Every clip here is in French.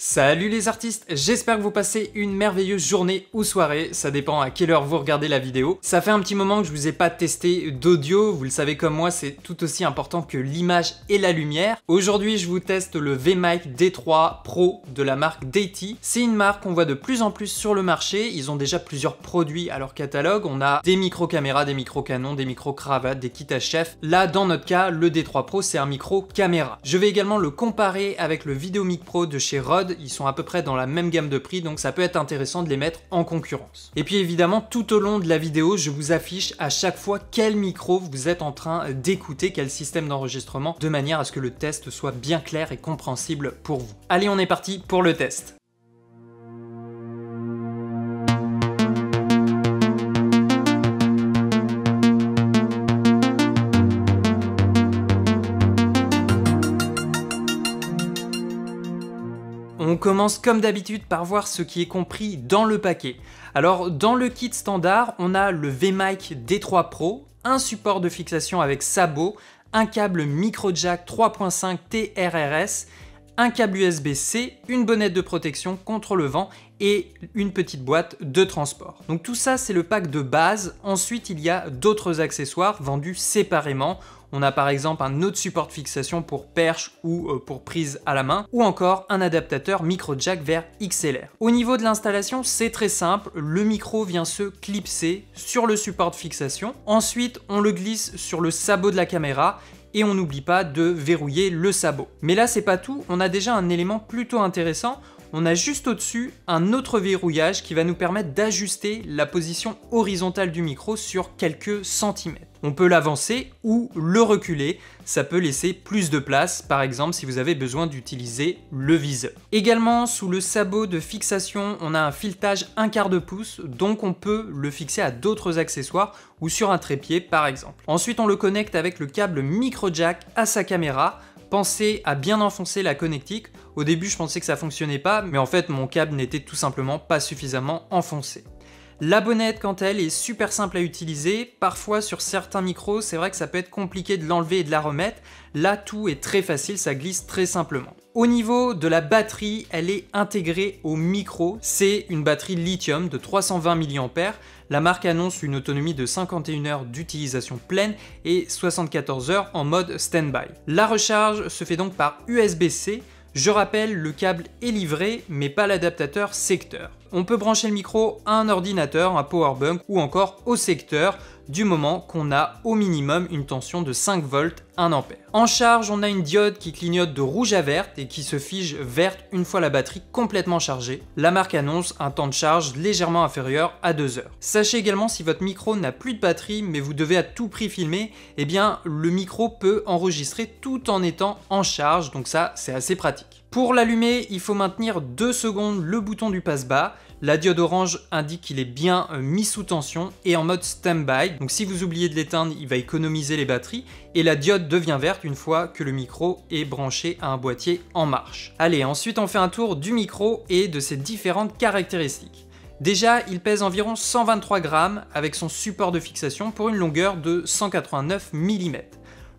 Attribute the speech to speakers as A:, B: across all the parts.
A: Salut les artistes, j'espère que vous passez une merveilleuse journée ou soirée, ça dépend à quelle heure vous regardez la vidéo. Ça fait un petit moment que je vous ai pas testé d'audio, vous le savez comme moi, c'est tout aussi important que l'image et la lumière. Aujourd'hui, je vous teste le V-Mic D3 Pro de la marque Deity. C'est une marque qu'on voit de plus en plus sur le marché, ils ont déjà plusieurs produits à leur catalogue, on a des micro-caméras, des micro-canons, des micro-cravates, des kits à chef. Là, dans notre cas, le D3 Pro, c'est un micro-caméra. Je vais également le comparer avec le VideoMic Pro de chez Rod ils sont à peu près dans la même gamme de prix, donc ça peut être intéressant de les mettre en concurrence. Et puis évidemment, tout au long de la vidéo, je vous affiche à chaque fois quel micro vous êtes en train d'écouter, quel système d'enregistrement, de manière à ce que le test soit bien clair et compréhensible pour vous. Allez, on est parti pour le test. On commence comme d'habitude par voir ce qui est compris dans le paquet. Alors dans le kit standard, on a le V-Mic D3 Pro, un support de fixation avec sabot, un câble micro jack 3.5 TRRS, un câble USB-C, une bonnette de protection contre le vent et une petite boîte de transport. Donc tout ça c'est le pack de base, ensuite il y a d'autres accessoires vendus séparément on a par exemple un autre support de fixation pour perche ou euh, pour prise à la main, ou encore un adaptateur micro jack vers XLR. Au niveau de l'installation, c'est très simple, le micro vient se clipser sur le support de fixation, ensuite on le glisse sur le sabot de la caméra et on n'oublie pas de verrouiller le sabot. Mais là c'est pas tout, on a déjà un élément plutôt intéressant on a juste au-dessus un autre verrouillage qui va nous permettre d'ajuster la position horizontale du micro sur quelques centimètres. On peut l'avancer ou le reculer, ça peut laisser plus de place, par exemple si vous avez besoin d'utiliser le viseur. Également, sous le sabot de fixation, on a un filetage 1 quart de pouce, donc on peut le fixer à d'autres accessoires ou sur un trépied par exemple. Ensuite, on le connecte avec le câble micro jack à sa caméra, pensez à bien enfoncer la connectique. Au début, je pensais que ça fonctionnait pas, mais en fait, mon câble n'était tout simplement pas suffisamment enfoncé. La bonnette, quant à elle, est super simple à utiliser. Parfois, sur certains micros, c'est vrai que ça peut être compliqué de l'enlever et de la remettre. Là, tout est très facile, ça glisse très simplement. Au niveau de la batterie, elle est intégrée au micro. C'est une batterie lithium de 320 mAh. La marque annonce une autonomie de 51 heures d'utilisation pleine et 74 heures en mode stand-by. La recharge se fait donc par USB-C. Je rappelle, le câble est livré, mais pas l'adaptateur secteur. On peut brancher le micro à un ordinateur, un powerbank ou encore au secteur du moment qu'on a au minimum une tension de 5 volts 1 ampère. En charge, on a une diode qui clignote de rouge à verte et qui se fige verte une fois la batterie complètement chargée. La marque annonce un temps de charge légèrement inférieur à 2 heures. Sachez également si votre micro n'a plus de batterie mais vous devez à tout prix filmer, eh bien le micro peut enregistrer tout en étant en charge, donc ça c'est assez pratique. Pour l'allumer, il faut maintenir 2 secondes le bouton du passe-bas, la diode orange indique qu'il est bien euh, mis sous tension et en mode stand-by. Donc si vous oubliez de l'éteindre, il va économiser les batteries et la diode devient verte une fois que le micro est branché à un boîtier en marche. Allez, ensuite on fait un tour du micro et de ses différentes caractéristiques. Déjà, il pèse environ 123 grammes avec son support de fixation pour une longueur de 189 mm.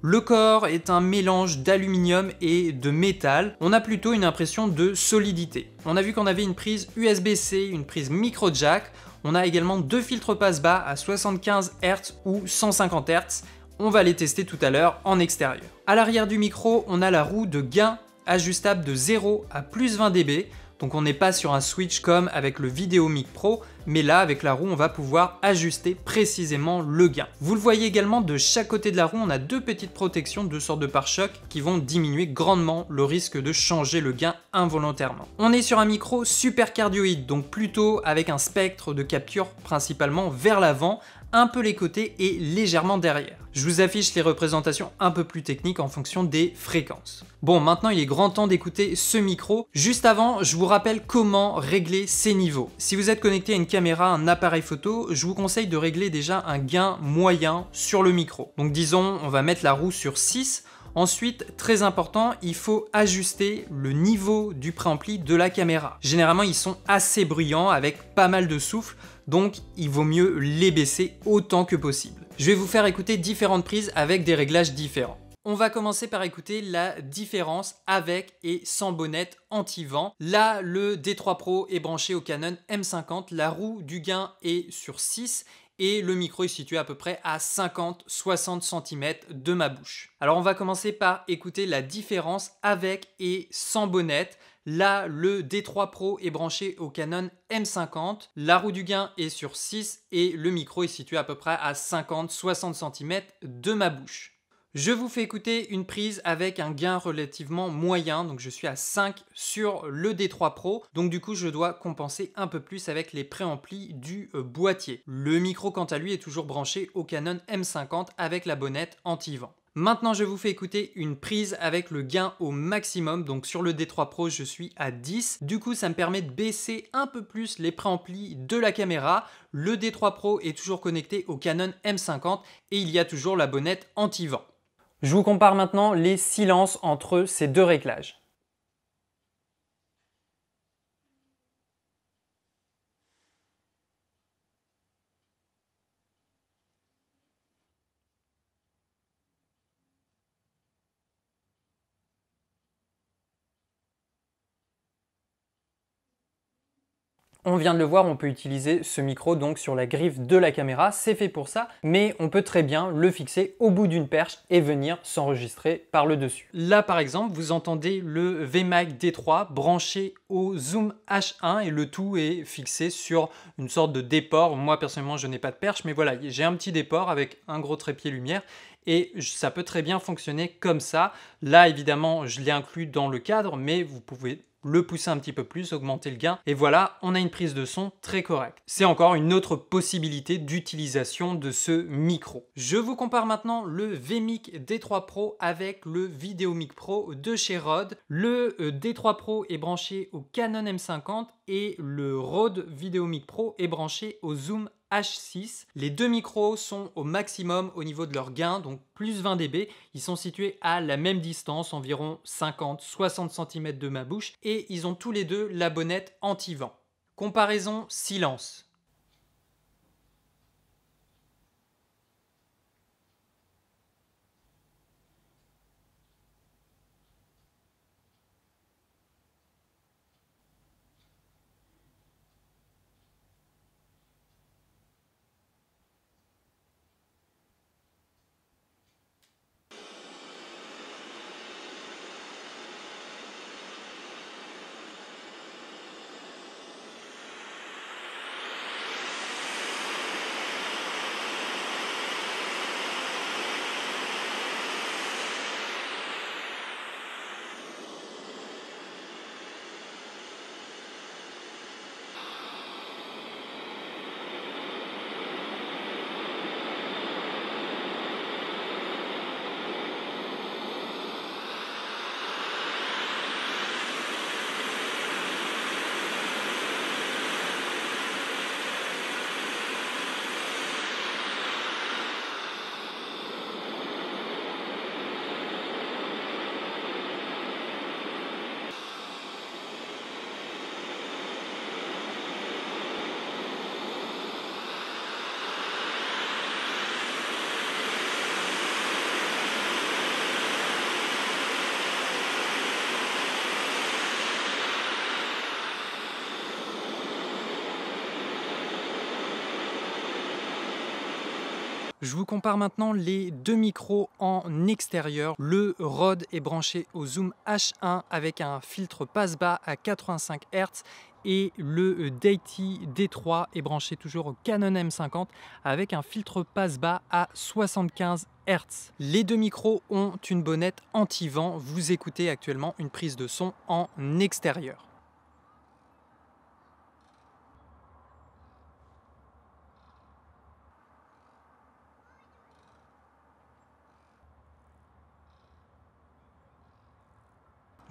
A: Le corps est un mélange d'aluminium et de métal. On a plutôt une impression de solidité. On a vu qu'on avait une prise USB-C, une prise micro jack. On a également deux filtres passe-bas à 75 Hz ou 150 Hz. On va les tester tout à l'heure en extérieur. À l'arrière du micro, on a la roue de gain ajustable de 0 à plus 20 dB. Donc on n'est pas sur un switch comme avec le VideoMic Pro, mais là avec la roue on va pouvoir ajuster précisément le gain. Vous le voyez également de chaque côté de la roue on a deux petites protections, deux sortes de pare-chocs qui vont diminuer grandement le risque de changer le gain involontairement. On est sur un micro super cardioïde donc plutôt avec un spectre de capture principalement vers l'avant un peu les côtés et légèrement derrière. Je vous affiche les représentations un peu plus techniques en fonction des fréquences. Bon, maintenant il est grand temps d'écouter ce micro. Juste avant, je vous rappelle comment régler ces niveaux. Si vous êtes connecté à une caméra, un appareil photo, je vous conseille de régler déjà un gain moyen sur le micro. Donc disons, on va mettre la roue sur 6, Ensuite, très important, il faut ajuster le niveau du préampli de la caméra. Généralement, ils sont assez bruyants avec pas mal de souffle, donc il vaut mieux les baisser autant que possible. Je vais vous faire écouter différentes prises avec des réglages différents. On va commencer par écouter la différence avec et sans bonnette anti-vent. Là, le D3 Pro est branché au Canon M50, la roue du gain est sur 6 et le micro est situé à peu près à 50-60 cm de ma bouche. Alors on va commencer par écouter la différence avec et sans bonnette. Là, le D3 Pro est branché au Canon M50, la roue du gain est sur 6 et le micro est situé à peu près à 50-60 cm de ma bouche. Je vous fais écouter une prise avec un gain relativement moyen, donc je suis à 5 sur le D3 Pro, donc du coup je dois compenser un peu plus avec les préamplis du euh, boîtier. Le micro quant à lui est toujours branché au Canon M50 avec la bonnette anti-vent. Maintenant, je vous fais écouter une prise avec le gain au maximum. Donc sur le D3 Pro, je suis à 10. Du coup, ça me permet de baisser un peu plus les préamplis de la caméra. Le D3 Pro est toujours connecté au Canon M50 et il y a toujours la bonnette anti-vent. Je vous compare maintenant les silences entre ces deux réglages. On vient de le voir, on peut utiliser ce micro donc sur la griffe de la caméra, c'est fait pour ça, mais on peut très bien le fixer au bout d'une perche et venir s'enregistrer par le dessus. Là par exemple, vous entendez le vmac D3 branché au zoom H1 et le tout est fixé sur une sorte de déport. Moi personnellement, je n'ai pas de perche, mais voilà, j'ai un petit déport avec un gros trépied lumière et ça peut très bien fonctionner comme ça. Là, évidemment, je l'ai inclus dans le cadre, mais vous pouvez le pousser un petit peu plus, augmenter le gain, et voilà, on a une prise de son très correcte. C'est encore une autre possibilité d'utilisation de ce micro. Je vous compare maintenant le VMic D3 Pro avec le VideoMic Pro de chez Rode. Le euh, D3 Pro est branché au Canon M50 et le Rode VideoMic Pro est branché au Zoom H6. Les deux micros sont au maximum au niveau de leur gain, donc plus 20 dB. Ils sont situés à la même distance, environ 50-60 cm de ma bouche, et ils ont tous les deux la bonnette anti-vent. Comparaison silence. Je vous compare maintenant les deux micros en extérieur. Le Rode est branché au zoom H1 avec un filtre passe-bas à 85 Hz et le Deity D3 est branché toujours au Canon M50 avec un filtre passe-bas à 75 Hz. Les deux micros ont une bonnette anti-vent. Vous écoutez actuellement une prise de son en extérieur.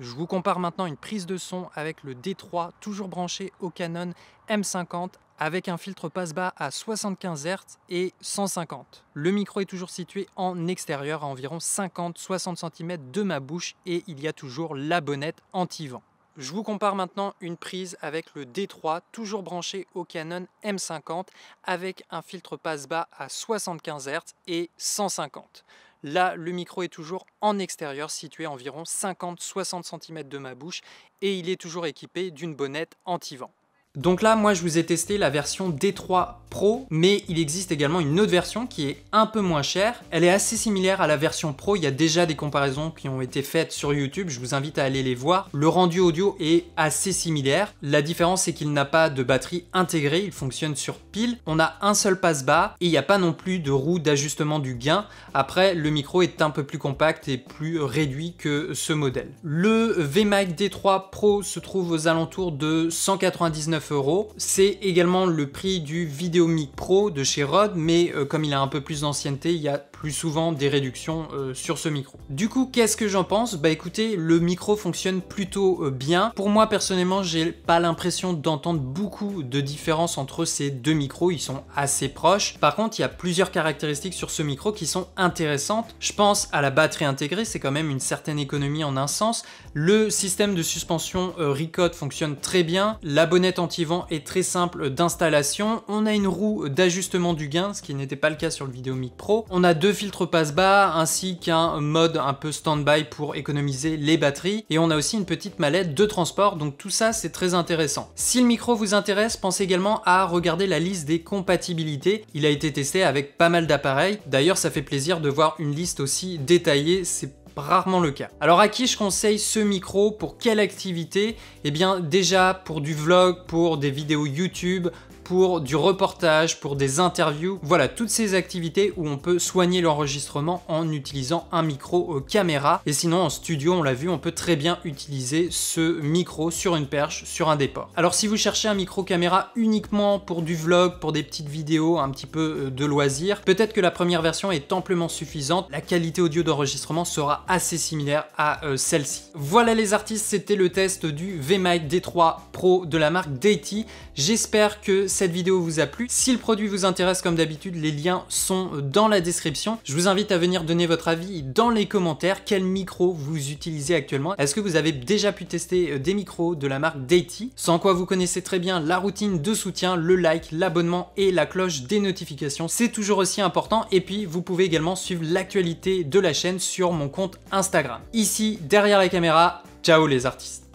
A: Je vous compare maintenant une prise de son avec le D3 toujours branché au Canon M50 avec un filtre passe-bas à 75 Hz et 150. Le micro est toujours situé en extérieur à environ 50-60 cm de ma bouche et il y a toujours la bonnette anti-vent. Je vous compare maintenant une prise avec le D3 toujours branché au Canon M50 avec un filtre passe-bas à 75 Hz et 150. Là, le micro est toujours en extérieur, situé à environ 50-60 cm de ma bouche, et il est toujours équipé d'une bonnette anti-vent. Donc là, moi, je vous ai testé la version D3 Pro, mais il existe également une autre version qui est un peu moins chère. Elle est assez similaire à la version Pro, il y a déjà des comparaisons qui ont été faites sur YouTube, je vous invite à aller les voir. Le rendu audio est assez similaire. La différence, c'est qu'il n'a pas de batterie intégrée, il fonctionne sur pile. On a un seul passe-bas et il n'y a pas non plus de roue d'ajustement du gain. Après, le micro est un peu plus compact et plus réduit que ce modèle. Le VMac D3 Pro se trouve aux alentours de 199 euros. C'est également le prix du Videomic Pro de chez Rode, mais euh, comme il a un peu plus d'ancienneté, il y a plus souvent des réductions euh, sur ce micro. Du coup, qu'est-ce que j'en pense Bah écoutez, le micro fonctionne plutôt euh, bien. Pour moi, personnellement, j'ai pas l'impression d'entendre beaucoup de différence entre ces deux micros. Ils sont assez proches. Par contre, il y a plusieurs caractéristiques sur ce micro qui sont intéressantes. Je pense à la batterie intégrée, c'est quand même une certaine économie en un sens. Le système de suspension euh, Ricote fonctionne très bien. La bonnette anti-vent est très simple d'installation. On a une roue d'ajustement du gain, ce qui n'était pas le cas sur le VideoMic Pro. On a deux Filtre filtres passe-bas ainsi qu'un mode un peu stand-by pour économiser les batteries. Et on a aussi une petite mallette de transport, donc tout ça c'est très intéressant. Si le micro vous intéresse, pensez également à regarder la liste des compatibilités. Il a été testé avec pas mal d'appareils. D'ailleurs ça fait plaisir de voir une liste aussi détaillée, c'est rarement le cas. Alors à qui je conseille ce micro pour quelle activité Eh bien déjà pour du vlog, pour des vidéos YouTube, pour du reportage, pour des interviews. Voilà, toutes ces activités où on peut soigner l'enregistrement en utilisant un micro caméra. Et sinon, en studio, on l'a vu, on peut très bien utiliser ce micro sur une perche, sur un déport. Alors si vous cherchez un micro caméra uniquement pour du vlog, pour des petites vidéos un petit peu euh, de loisirs, peut-être que la première version est amplement suffisante. La qualité audio d'enregistrement sera assez similaire à euh, celle-ci. Voilà les artistes, c'était le test du VMic D3 Pro de la marque Deity. J'espère que cette vidéo vous a plu. Si le produit vous intéresse comme d'habitude, les liens sont dans la description. Je vous invite à venir donner votre avis dans les commentaires. Quel micro vous utilisez actuellement Est-ce que vous avez déjà pu tester euh, des micros de la marque Deity Sans quoi vous connaissez très bien la routine de soutien, le like, l'abonnement et la cloche des notifications. C'est toujours aussi important. Et puis vous pouvez également suivre l'actualité de la chaîne sur mon compte Instagram. Ici, derrière la caméra, ciao les artistes.